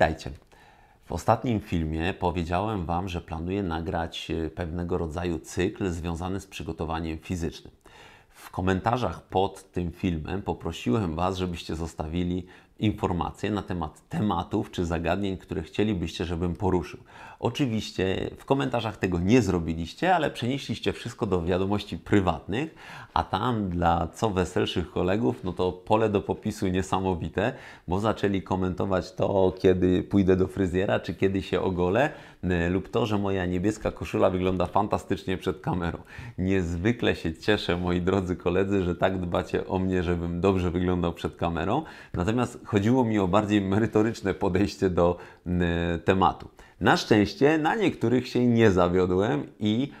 Witajcie. W ostatnim filmie powiedziałem Wam, że planuję nagrać e, pewnego rodzaju cykl związany z przygotowaniem fizycznym. W komentarzach pod tym filmem poprosiłem Was, żebyście zostawili informacje na temat tematów czy zagadnień, które chcielibyście, żebym poruszył. Oczywiście w komentarzach tego nie zrobiliście, ale przenieśliście wszystko do wiadomości prywatnych, a tam dla co weselszych kolegów, no to pole do popisu niesamowite, bo zaczęli komentować to, kiedy pójdę do fryzjera, czy kiedy się ogolę, lub to, że moja niebieska koszula wygląda fantastycznie przed kamerą. Niezwykle się cieszę, moi drodzy koledzy, że tak dbacie o mnie, żebym dobrze wyglądał przed kamerą. Natomiast Chodziło mi o bardziej merytoryczne podejście do tematu. Na szczęście na niektórych się nie zawiodłem i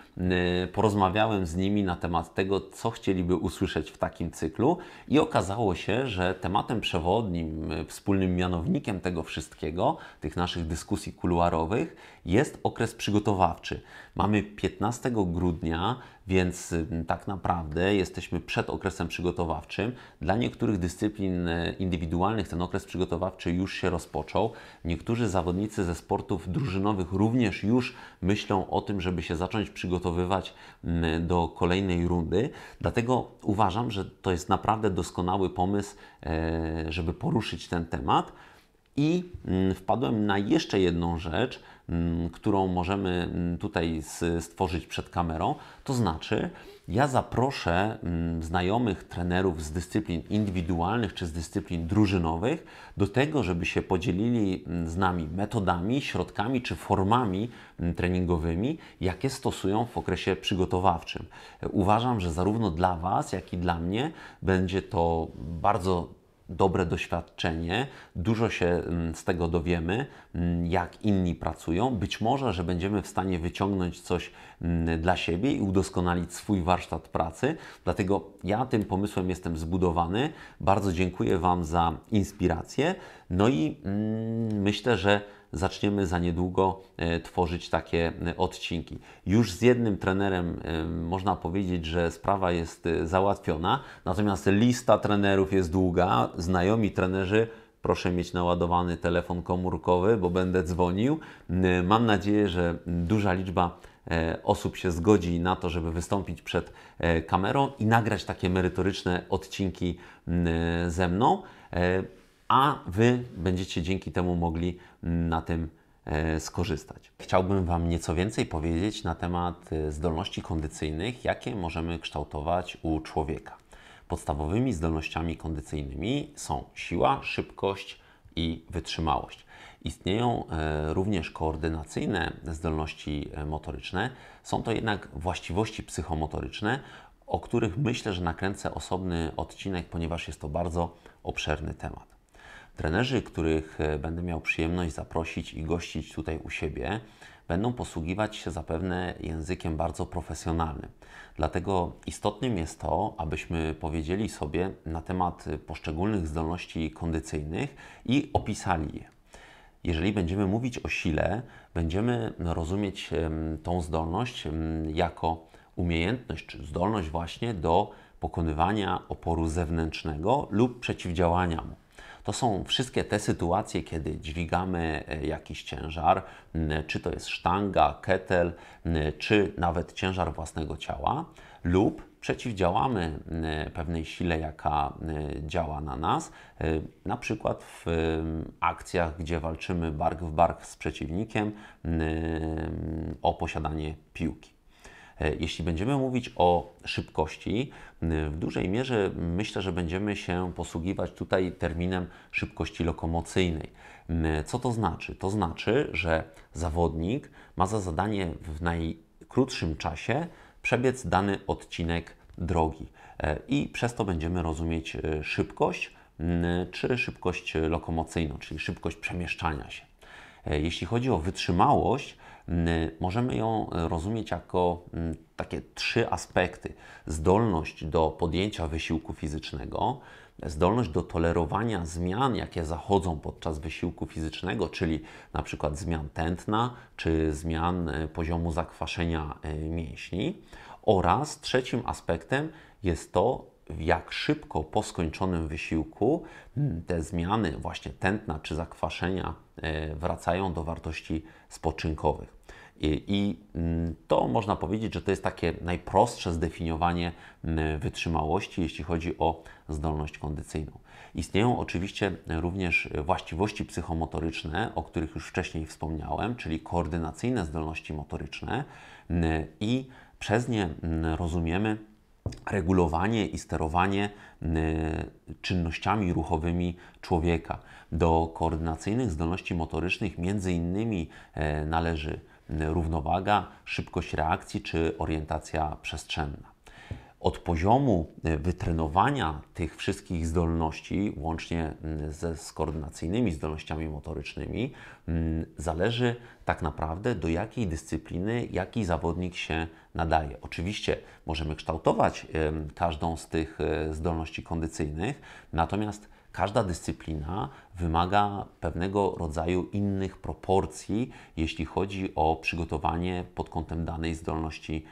porozmawiałem z nimi na temat tego, co chcieliby usłyszeć w takim cyklu, i okazało się, że tematem przewodnim, wspólnym mianownikiem tego wszystkiego, tych naszych dyskusji kuluarowych, jest okres przygotowawczy. Mamy 15 grudnia więc y, tak naprawdę jesteśmy przed okresem przygotowawczym. Dla niektórych dyscyplin y, indywidualnych ten okres przygotowawczy już się rozpoczął. Niektórzy zawodnicy ze sportów drużynowych również już myślą o tym, żeby się zacząć przygotowywać mm, do kolejnej rundy. Dlatego uważam, że to jest naprawdę doskonały pomysł, e, żeby poruszyć ten temat. I mm, wpadłem na jeszcze jedną rzecz, mm, którą możemy mm, tutaj stworzyć przed kamerą. To znaczy, ja zaproszę znajomych trenerów z dyscyplin indywidualnych czy z dyscyplin drużynowych do tego, żeby się podzielili z nami metodami, środkami czy formami treningowymi, jakie stosują w okresie przygotowawczym. Uważam, że zarówno dla Was, jak i dla mnie będzie to bardzo dobre doświadczenie, dużo się mm, z tego dowiemy, mm, jak inni pracują. Być może, że będziemy w stanie wyciągnąć coś mm, dla siebie i udoskonalić swój warsztat pracy. Dlatego ja tym pomysłem jestem zbudowany. Bardzo dziękuję Wam za inspirację. No i myślę, że zaczniemy za niedługo e, tworzyć takie e, odcinki. Już z jednym trenerem e, można powiedzieć, że sprawa jest załatwiona, natomiast lista trenerów jest długa, znajomi trenerzy proszę mieć naładowany telefon komórkowy, bo będę dzwonił. Mam nadzieję, że duża liczba osób się zgodzi na to, żeby wystąpić przed kamerą i nagrać takie merytoryczne odcinki ze mną a Wy będziecie dzięki temu mogli mm, na tym e, skorzystać. Chciałbym Wam nieco więcej powiedzieć na temat e, zdolności kondycyjnych, jakie możemy kształtować u człowieka. Podstawowymi zdolnościami kondycyjnymi są siła, szybkość i wytrzymałość. Istnieją e, również koordynacyjne zdolności motoryczne, są to jednak właściwości psychomotoryczne, o których myślę, że nakręcę osobny odcinek, ponieważ jest to bardzo obszerny temat. Trenerzy, których e, będę miał przyjemność zaprosić i gościć tutaj u siebie, będą posługiwać się zapewne językiem bardzo profesjonalnym. Dlatego istotnym jest to, abyśmy powiedzieli sobie na temat poszczególnych zdolności kondycyjnych i opisali je. Jeżeli będziemy mówić o sile, będziemy rozumieć tą zdolność jako umiejętność czy zdolność właśnie do pokonywania oporu zewnętrznego lub przeciwdziałania mu to są wszystkie te sytuacje, kiedy dźwigamy e, jakiś ciężar, czy to jest sztanga, ketel, czy nawet ciężar własnego ciała, lub przeciwdziałamy pewnej sile, jaka działa na nas, e, na przykład w mm, akcjach, gdzie walczymy bark w bark z przeciwnikiem o posiadanie piłki. E, jeśli będziemy mówić o szybkości, w dużej mierze myślę, że będziemy się posługiwać tutaj terminem szybkości lokomocyjnej. Co to znaczy? To znaczy, że zawodnik ma za zadanie w najkrótszym czasie przebiec dany odcinek drogi e, i przez to będziemy rozumieć e, szybkość czy szybkość lokomocyjną, czyli szybkość przemieszczania się. Jeśli chodzi o wytrzymałość, Możemy ją e, rozumieć jako takie trzy aspekty: zdolność do podjęcia wysiłku fizycznego, zdolność do tolerowania zmian, jakie zachodzą podczas wysiłku fizycznego, czyli na przykład zmian tętna czy zmian e, poziomu zakwaszenia e, mięśni, oraz trzecim aspektem jest to, jak szybko po skończonym wysiłku te zmiany właśnie tętna czy zakwaszenia wracają do wartości spoczynkowych. I mm, to można powiedzieć, że to jest takie najprostsze zdefiniowanie mm, wytrzymałości, jeśli chodzi o zdolność kondycyjną. Istnieją oczywiście również właściwości psychomotoryczne, o których już wcześniej wspomniałem, czyli koordynacyjne zdolności motoryczne, mm, i przez nie rozumiemy regulowanie i sterowanie czynnościami ruchowymi człowieka. Do koordynacyjnych zdolności motorycznych między innymi e, należy równowaga, szybkość reakcji czy orientacja przestrzenna. Od poziomu e, wytrenowania tych wszystkich zdolności, łącznie ze skoordynacyjnymi zdolnościami motorycznymi, zależy tak naprawdę do jakiej dyscypliny jaki zawodnik się nadaje. Oczywiście możemy kształtować każdą z tych e, zdolności kondycyjnych, natomiast Każda dyscyplina wymaga pewnego rodzaju innych proporcji, jeśli chodzi o przygotowanie pod kątem danej zdolności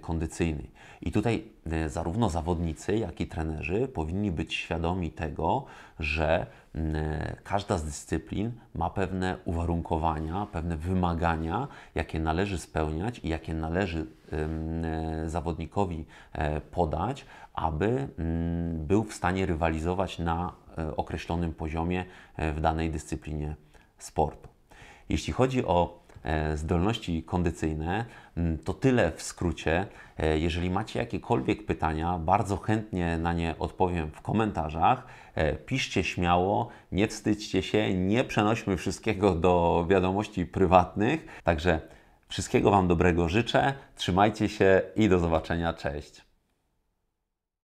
kondycyjnej. I tutaj zarówno zawodnicy, jak i trenerzy powinni być świadomi tego, że każda z dyscyplin ma pewne uwarunkowania, pewne wymagania, jakie należy spełniać i jakie należy zawodnikowi e, podać, aby był w stanie rywalizować na E, określonym poziomie e, w danej dyscyplinie sportu. Jeśli chodzi o e, zdolności kondycyjne. To tyle w skrócie. Jeżeli macie jakiekolwiek pytania, bardzo chętnie na nie odpowiem w komentarzach. Piszcie śmiało, nie wstydźcie się, nie przenośmy wszystkiego do wiadomości prywatnych. Także wszystkiego Wam dobrego życzę, trzymajcie się i do zobaczenia. Cześć.